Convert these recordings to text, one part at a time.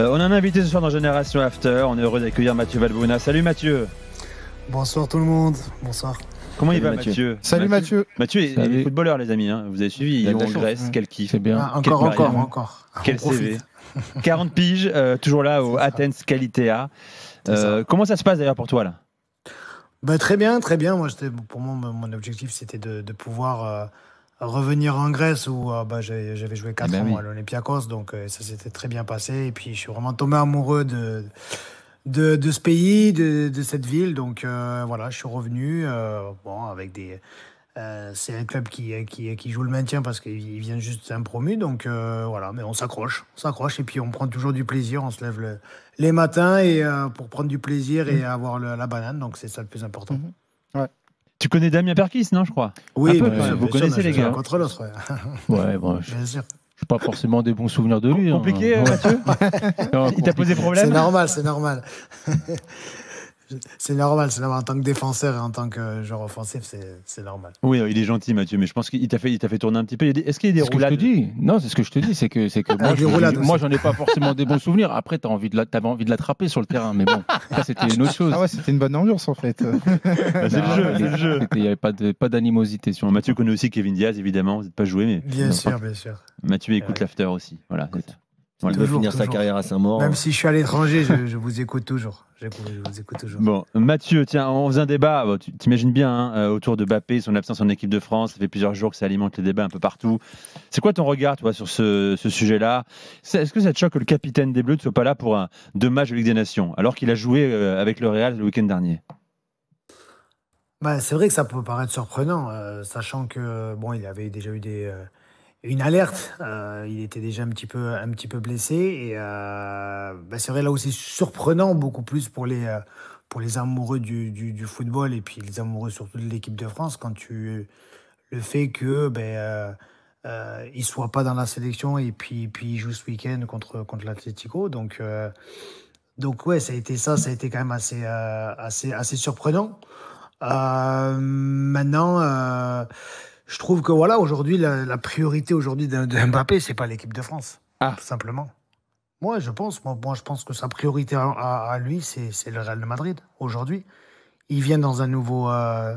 Euh, on a un invité ce soir dans Génération After. On est heureux d'accueillir Mathieu Valbona. Salut Mathieu. Bonsoir tout le monde. Bonsoir. Comment il va Mathieu, Salut Mathieu. Mathieu, est, footballeur les amis. Hein. Vous avez suivi. Il est en Grèce. Quel kiff. bien. Ah, encore, encore, encore. Quel CV. 40 piges. Euh, toujours là au Athens Qualitea. Euh, comment ça se passe d'ailleurs pour toi là bah, Très bien, très bien. Moi, pour moi, mon objectif c'était de, de, pouvoir revenir en Grèce où ah, bah, j'avais joué 4 eh ben ans à l'Olympiakos, donc euh, ça s'était très bien passé. Et puis je suis vraiment tombé amoureux de, de, ce pays, de, cette ville. Donc euh, voilà, je suis revenu euh, bon, avec des. c'est un club qui, qui, joue le maintien parce qu'il vient juste un Donc voilà, mais on s'accroche, on s'accroche et puis on prend toujours du plaisir. On se lève les matins et, pour prendre du plaisir et mmh. avoir la banane. Donc c'est ça le plus important. Mmh. Ouais. Tu connais Damien Perkis, non, je crois Oui, vous connaissez les gars. Contre l'autre, ouais. bon, je... ne pas forcément des bons souvenirs de lui. Hein. Compliqué, euh, Mathieu Il t'a posé problème C'est normal, c'est normal. C'est normal, c'est normal. En tant que défenseur et en tant que joueur offensif, c'est normal. Oui, il est gentil, Mathieu, mais je pense qu'il t'a fait, il fait tourner un petit peu. Est-ce qu'il y a des roulades que Non, c'est ce que je te dis, c'est que, que ah, moi, j'en ai pas forcément des bons souvenirs. Après, t'avais envie de l'attraper sur le terrain, mais bon, ça c'était une autre chose. Ah ouais, c'était une bonne ambiance en fait. Ah, c'est le jeu, c'est le jeu. Il n'y avait pas d'animosité. sur Mathieu connaît aussi Kevin Diaz, évidemment, vous n'êtes pas joué, mais. Bien sûr, bien sûr. Mathieu écoute l'after aussi. Voilà. Elle finir sa carrière à sa mort. Même si je suis à l'étranger, je, vous écoute toujours. vous écoute toujours. Bon, Mathieu, tiens, on faisait un débat. tu imagines bien hein, euh, autour de Bappé, son absence en équipe de France. Ça fait plusieurs jours que ça alimente les débats un peu partout. C'est quoi ton regard, sur ce, sujet-là Est-ce que ça te choque que le capitaine des Bleus ne soit pas là pour un, deux matchs de Ligue des Nations, alors qu'il a joué euh, avec le Real le week-end dernier bah, c'est vrai que ça peut paraître surprenant, euh, sachant que bon, il avait déjà eu des, une alerte. Euh, il était déjà un petit peu, un petit peu blessé. Et euh, bah, c'est vrai, là aussi surprenant, beaucoup plus pour les, euh, pour les amoureux du, football et puis les amoureux surtout de l'équipe de France, quand tu le fait que ben, il soit pas dans la sélection et puis, puis il joue ce week-end contre, contre l'Atlético. Donc, donc ouais, ça a été ça, ça a été quand même assez, assez, assez surprenant. maintenant, je trouve que voilà, aujourd'hui, la, priorité aujourd'hui de, ce Mbappé, c'est pas l'équipe de France, ah. tout simplement. Moi, je pense, moi, je pense que sa priorité à, lui, c'est le Real de Madrid aujourd'hui. Il vient dans un nouveau, euh,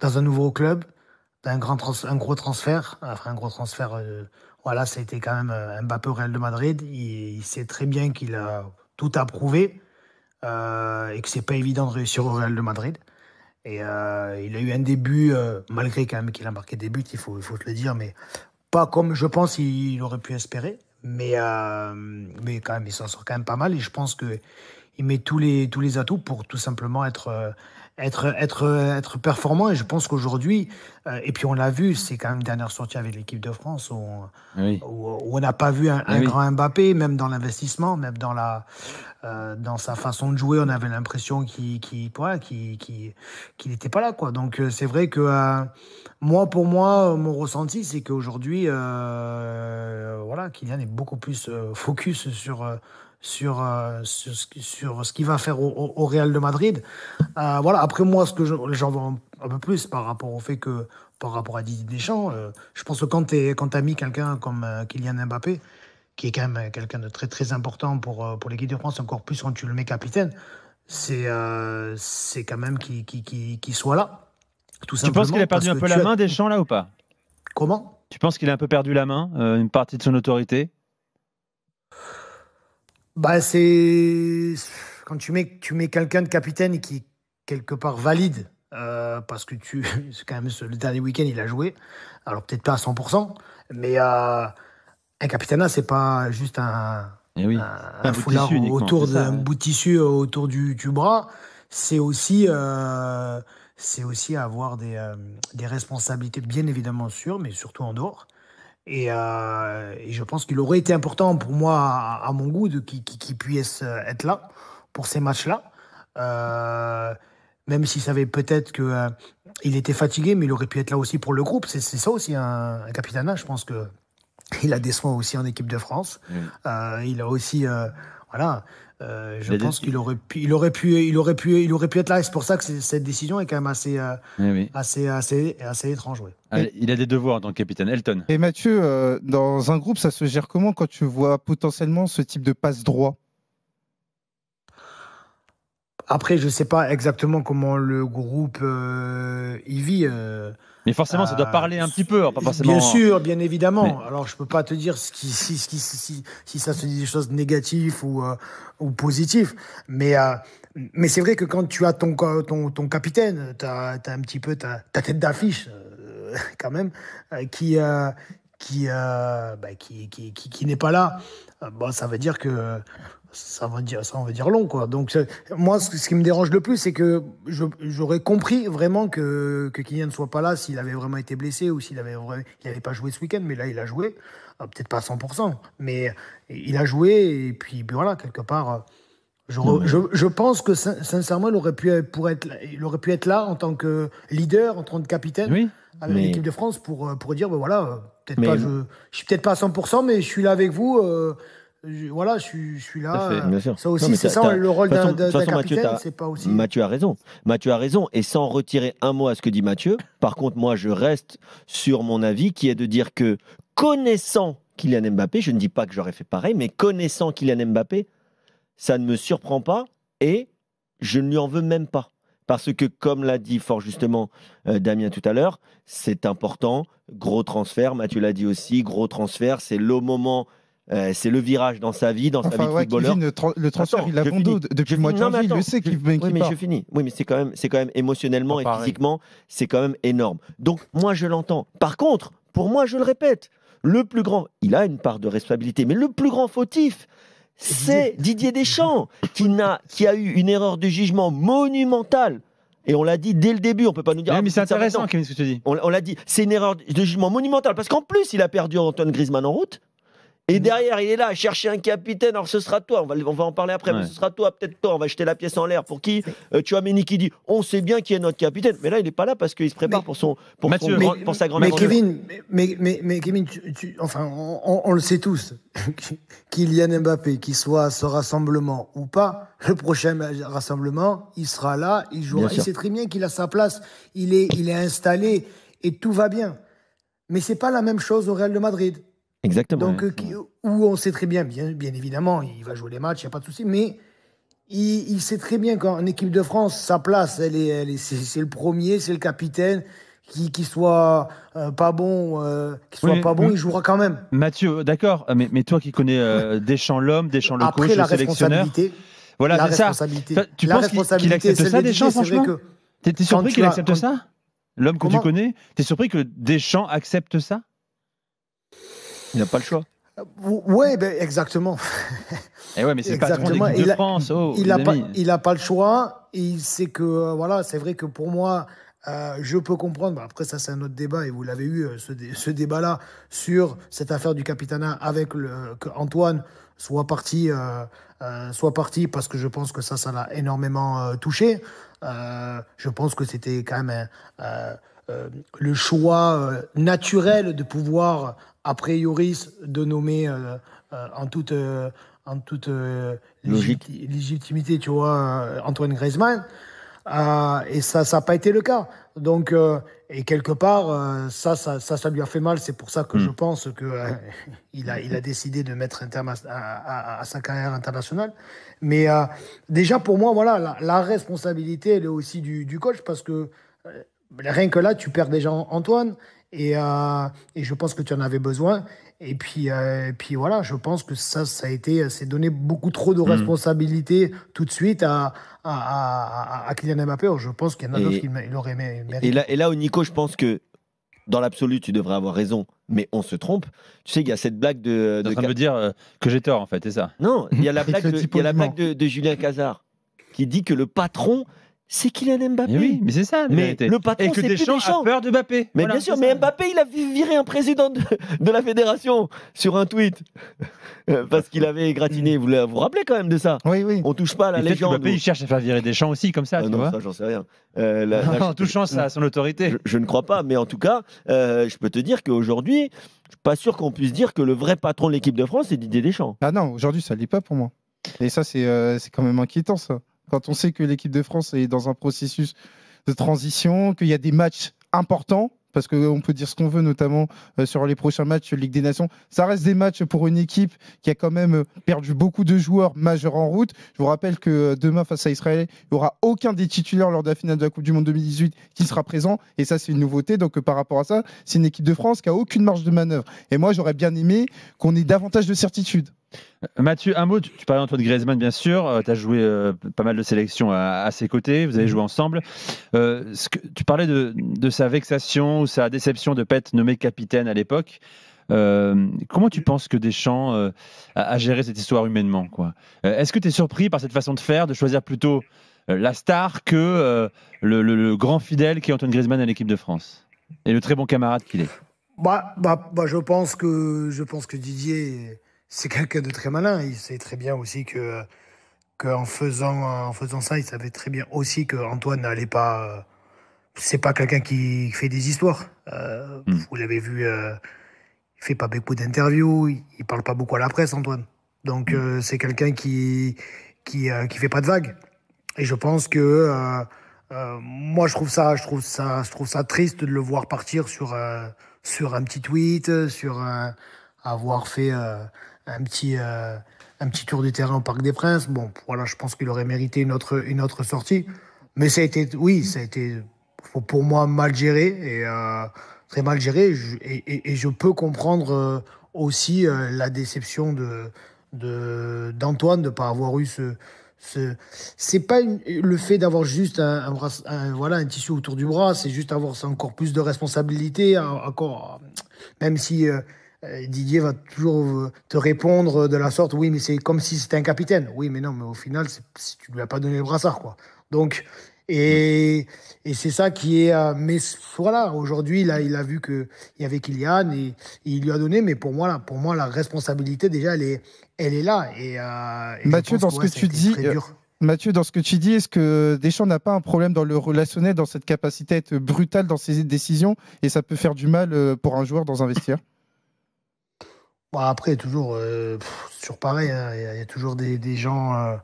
dans un nouveau club, d'un grand un gros transfert, après un gros transfert. Euh, voilà, ça a été quand même euh, Mbappé au Real de Madrid. Il, sait très bien qu'il a tout approuvé prouver et que c'est pas évident de réussir au Real de Madrid. Et euh, il a eu un début, euh, malgré quand même qu'il a marqué des buts, il faut, il te le dire, mais pas comme je pense il aurait pu espérer. Mais, euh, mais quand même, il s'en sort quand même pas mal. Et je pense que il met tous les, tous les atouts pour tout simplement être, euh, être, être, euh, être performant. Et je pense qu'aujourd'hui, euh, et puis on l'a vu, c'est quand même la dernière sortie avec l'équipe de France où, on ah n'a pas vu un, ah grand Mbappé, même dans l'investissement, même dans, la, dans sa façon de jouer, on avait l'impression qu'il qui qui n'était pas là. Quoi. Donc c'est vrai que moi, pour moi, mon ressenti, c'est qu'aujourd'hui, voilà, Kylian est beaucoup plus focus sur euh, sur, ce, sur, ce qu'il va faire au, Real de Madrid. Euh, voilà. Après, moi, ce que j'en gens un, un peu plus par rapport au fait que, par rapport à Didier Deschamps, euh, je pense que quand tu as mis quelqu'un comme Kylian Mbappé, qui est quand même quelqu'un de très très important pour, pour l'équipe de France, encore plus quand tu le mets capitaine, c'est c'est quand même qu'il qui, qui, soit là. Tout tu penses qu'il a perdu un peu la main Deschamps là ou pas Comment Tu penses qu'il a un peu perdu la main, une partie de son autorité bah, c'est quand tu mets, tu mets quelqu'un de capitaine qui est quelque part valide, euh, parce que tu, c'est quand même le dernier week-end, il a joué. Alors peut-être pas à 100%, mais euh, un un capitaine c'est pas juste un, eh un, foulard autour d'un bout de tissu euh, autour du, bras. C'est aussi, c'est aussi avoir des, des responsabilités, bien évidemment sûr, mais surtout en dehors. Euh, et, je pense qu'il aurait été important pour moi, à, mon goût, qu'il puisse euh, être là pour ces matchs-là. Euh, même s'il savait peut-être qu'il était fatigué, mais il aurait pu être là aussi pour le groupe. C'est ça aussi un, un hein. Je pense que il a des soins aussi en équipe de France. il a aussi voilà, euh, je pense qu'il aurait pu, il aurait pu, il aurait pu, il aurait pu être là. C'est pour ça que cette décision est quand même assez, euh, eh assez, assez, assez étrange. Ah, il a des devoirs, donc capitaine Elton. Et Mathieu, euh, dans un groupe, ça se gère comment quand tu vois potentiellement ce type de passe droit après, je sais pas exactement comment le groupe euh, y vit. Euh, mais forcément, ça doit euh, parler un petit peu, hein, pas forcément. Bien hein. sûr, bien évidemment. Alors, je peux pas te dire ce qui, si, ça se dit des choses négatives ou, ou positives, mais mais c'est vrai que quand tu as ton, ton, capitaine, tu as, un petit peu ta, tête d'affiche, quand même, bah, qui, qui, qui, n'est pas là, ça veut dire que ça va dire on va dire long quoi donc moi ce qui me dérange le plus c'est que j'aurais compris vraiment que que Kylian ne soit pas là s'il avait vraiment été blessé ou s'il avait il avait pas joué ce week-end mais là il a joué euh, peut-être pas à 100% mais euh, il a joué et puis, ben voilà quelque part euh, je, pense que sincèrement il aurait pu pour être il aurait pu être là en tant que leader en tant que capitaine avec l'équipe de France pour pour dire ben voilà peut-être pas je, je suis peut-être pas à 100% mais je suis là avec vous voilà, je, suis là. Euh, ça aussi, c'est ça le rôle d'un capitaine. Mathieu, pas Mathieu a raison. Mathieu a raison. Et sans retirer un mot à ce que dit Mathieu, par contre, moi, je reste sur mon avis qui est de dire que connaissant Kylian Mbappé, je ne dis pas que j'aurais fait pareil, mais connaissant Kylian Mbappé, ça ne me surprend pas et je ne lui en veux même pas. Parce que, comme l'a dit fort justement euh, Damien tout à l'heure, c'est important, gros transfert, Mathieu l'a dit aussi, gros transfert, c'est le moment euh, c'est le virage dans sa vie, dans sa vie de footballeur. le, le, transfert, il a vendu depuis le mois de janvier. il le sait qu'il Oui, mais je finis. Oui, mais c'est quand même, c'est quand même émotionnellement et physiquement, c'est quand même énorme. Donc moi, je l'entends. Par contre, pour moi, je le répète, le plus grand, il a une part de responsabilité, mais le plus grand fautif, c'est Didier Deschamps qui qui a eu une erreur de jugement monumentale. Et on l'a dit dès le début, on peut pas nous dire. mais ah, c'est intéressant, Kevin, ce que tu dis. On, on l'a dit, c'est une erreur de jugement monumentale parce qu'en plus, il a perdu Antoine Griezmann en route. Et mm. derrière, il est là à chercher un capitaine. Alors ce sera toi, on va, en parler après, mais ce sera toi, peut-être toi, on va jeter la pièce en l'air pour qui euh, Tu vois Méni dit on sait bien qui est notre capitaine, mais là il n'est pas là parce qu'il se prépare pour, son, pour, sa grand-mère. Mais Kevin, mais, mais, enfin, on, le sait tous, qu'il Kylian Mbappé, qu'il soit à ce rassemblement ou pas, le prochain rassemblement, il sera là, il jouera. il sait très bien qu'il a sa place, il est, il est installé et tout va bien. Mais c'est pas la même chose au Real de Madrid. Exactement. Donc, euh, où on sait très bien, bien, bien évidemment, il va jouer les matchs, il n'y a pas de souci, mais il, sait très bien qu'en équipe de France, sa place, elle est, c'est, le premier, c'est le capitaine. Qui, qui soit euh, pas bon, euh, qui soit pas bon, il jouera quand même. Mathieu, d'accord, mais, mais, toi qui connais Deschamps l'homme, Deschamps le coach, la le sélectionneur. Voilà, c'est ça. Tu la penses qu'il, accepte ça, Deschamps, franchement T'es, surpris qu'il accepte ça L'homme que tu connais T'es surpris que Deschamps accepte ça il n'a pas le choix. Euh, oui, ben, exactement. Et eh ouais, mais c'est pas de France. Oh, il n'a pas, il a pas le choix. il sait que, euh, voilà, c'est vrai que pour moi, euh, je peux comprendre, après ça c'est un autre débat et vous l'avez eu ce, débat-là sur cette affaire du capitana avec le, que Antoine soit parti, soit parti parce que je pense que ça ça l'a énormément touché. je pense que c'était quand même le choix naturel de pouvoir a priori, de nommer euh, euh, en toute, euh, en toute légitimité, tu vois, Antoine Griezmann. et ça, ça n'a pas été le cas. Donc, et quelque part, ça, ça, ça, lui a fait mal. C'est pour ça que je hmm. pense que il a, il a décidé de mettre un terme à, sa carrière internationale. Mais déjà, pour moi, voilà, la, responsabilité, elle est aussi du, du coach parce que rien que là, tu perds déjà Antoine. Euh, et, je pense que tu en avais besoin. Et puis, euh, puis voilà, je pense que ça, ça a été, c'est donné beaucoup trop de hmm. responsabilités tout de suite à, Kylian Mbappé. Je pense qu'il y en a d'autres qui l'auraient mérité. Et là, et Nico, je pense que dans l'absolu, tu devrais avoir raison, mais on se trompe. Tu sais, il y a cette blague de. de dire euh, que j'ai tort, en fait, c'est ça Non, il y a la blague, de, y a la blague de, de Julien Cazard qui dit que le patron c'est Kylian Mbappé. Mais oui, mais c'est ça. mais le patron, c'est que Deschamps, a peur de Mbappé. Mais bien sûr, mais Mbappé, il a viré un président de, la fédération sur un tweet parce qu'il avait gratiné. Vous vous rappelez quand même de ça Oui, oui. On touche pas à la légende. Mbappé, il cherche à faire virer Deschamps aussi, comme ça. Ah, non, ça, j'en sais rien. Euh, en touchant ça à son autorité. Je, ne crois pas, mais en tout cas, euh, je peux te dire qu'aujourd'hui, je suis pas sûr qu'on puisse dire que le vrai patron de l'équipe de France, c'est Didier Deschamps. Ah non, aujourd'hui, ça ne pas pour moi. Et ça, c'est euh, quand même inquiétant, ça. Quand on sait que l'équipe de France est dans un processus de transition, qu'il y a des matchs importants, parce qu'on peut dire ce qu'on veut, notamment euh, sur les prochains matchs Ligue des Nations. Ça reste des matchs pour une équipe qui a quand même euh, perdu beaucoup de joueurs majeurs en route. Je vous rappelle que euh, demain, face à Israël, il n'y aura aucun des titulaires lors de la finale de la Coupe du Monde 2018 qui sera présent. Et ça, c'est une nouveauté. Donc, par rapport à ça, c'est une équipe de France qui a aucune marge de manœuvre. Et moi, j'aurais bien aimé qu'on ait davantage de certitude. Mathieu, un mot, tu, parlais d'Antoine Griezmann, bien sûr. Euh, tu as joué euh, pas mal de sélections à, ses côtés, vous avez mm. joué ensemble. Euh, tu parlais de, sa vexation ou sa déception de ne nommé capitaine à l'époque. comment tu penses que Deschamps a, géré cette histoire humainement quoi Est-ce que tu es surpris par cette façon de faire, de choisir plutôt la star que le, grand fidèle qui est Antoine Griezmann à l'équipe de France Et le très bon camarade qu'il est bah, bah, bah, je pense que je pense que Didier c'est quelqu'un de très malin. Il sait très bien aussi que qu'en faisant en faisant ça, il savait très bien aussi que Antoine n'allait pas. Euh, c'est pas quelqu'un qui fait des histoires. Euh, hmm. Vous l'avez vu, euh, il fait pas beaucoup d'interviews, il, parle pas beaucoup à la presse, Antoine. Donc hmm. euh, c'est quelqu'un qui qui qui fait pas de vagues. Et je pense que moi, je trouve ça, je trouve ça, je trouve ça triste de le voir partir sur sur un petit tweet, sur avoir fait un petit, euh, un petit tour du terrain au Parc des Princes. Bon, voilà, je pense qu'il aurait mérité une autre, une autre sortie. Mais ça a été, oui, ça a été pour moi mal géré et euh, très mal géré. et, je peux comprendre euh, aussi la déception de d'Antoine de ne pas avoir eu ce, c'est pas le fait d'avoir juste un, voilà un tissu autour du bras c'est juste avoir encore plus de responsabilité encore même si euh, Didier va toujours euh, te répondre de la sorte oui, mais c'est comme si c'était un capitaine. Oui, mais non, mais au final, tu ne lui as pas donné le brassard. quoi. Donc, et, mm. c'est ça qui est. Euh, mais voilà, aujourd'hui, là, il a vu qu'il y avait Kylian et, il lui a donné. Mais pour moi, pour moi, la responsabilité, déjà, elle est, là. Et, Mathieu, dans ce que tu dis. Mathieu, dans ce que tu dis, est-ce que Deschamps n'a pas un problème dans le relationnel, dans cette capacité à être brutal dans ses décisions et ça peut faire du mal pour un joueur dans un vestiaire après, toujours, sur euh, pareil, hein. il y, a toujours des, gens, euh,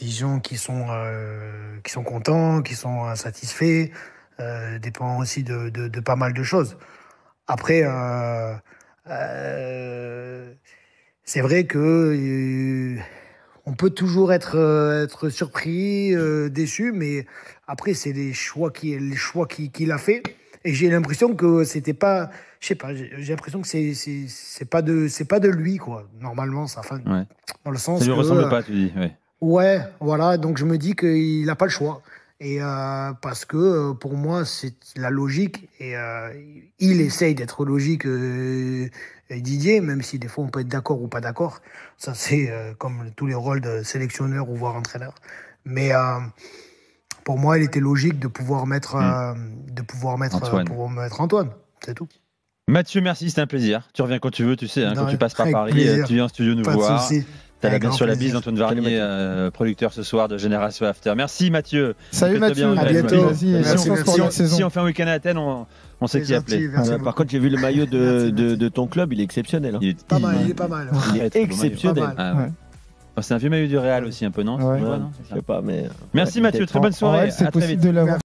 des gens qui sont, euh, qui sont contents, qui sont insatisfaits, dépend aussi de, pas mal de choses. Après, c'est vrai que on peut toujours être, être surpris, déçu, mais après, c'est les choix qu'il qui, a fait. Et j'ai l'impression que c'était pas, je sais pas, j'ai l'impression que c'est c'est pas de c'est pas de lui quoi. Normalement, ça, enfin, ouais. dans le sens. Ça lui ressemble pas, tu dis. Ouais. ouais. voilà. Donc je me dis qu'il n'a pas le choix. Et euh, parce que euh, pour moi, c'est la logique. Et euh, il essaye d'être logique, Didier, même si des fois on peut être d'accord ou pas d'accord. Ça, c'est comme tous les rôles de sélectionneur ou voire entraîneur. Mais pour moi, il était logique de pouvoir mettre, mm. euh, de pouvoir mettre, euh, Antoine. mettre Antoine. C'est tout. Mathieu, merci, c'était un plaisir. Tu reviens quand tu veux, tu sais, hein, quand tu passes par Paris, tu viens en studio nous voir. T'as bien sûr sur la bise d'Antoine Varnier, euh, producteur ce soir de Génération After. Merci Mathieu. Salut Mathieu, à bientôt. si, on, fait un week-end à Athènes, on, sait qui appeler. par contre, j'ai vu le maillot de, de, ton club, il est exceptionnel. Hein. Il, est, pas mal, il est pas mal. Il est exceptionnel. Ah c'est un vieux maillot du Real aussi, un peu, non, ouais. Je sais pas, mais. Euh, Merci Mathieu, très bonne soirée. de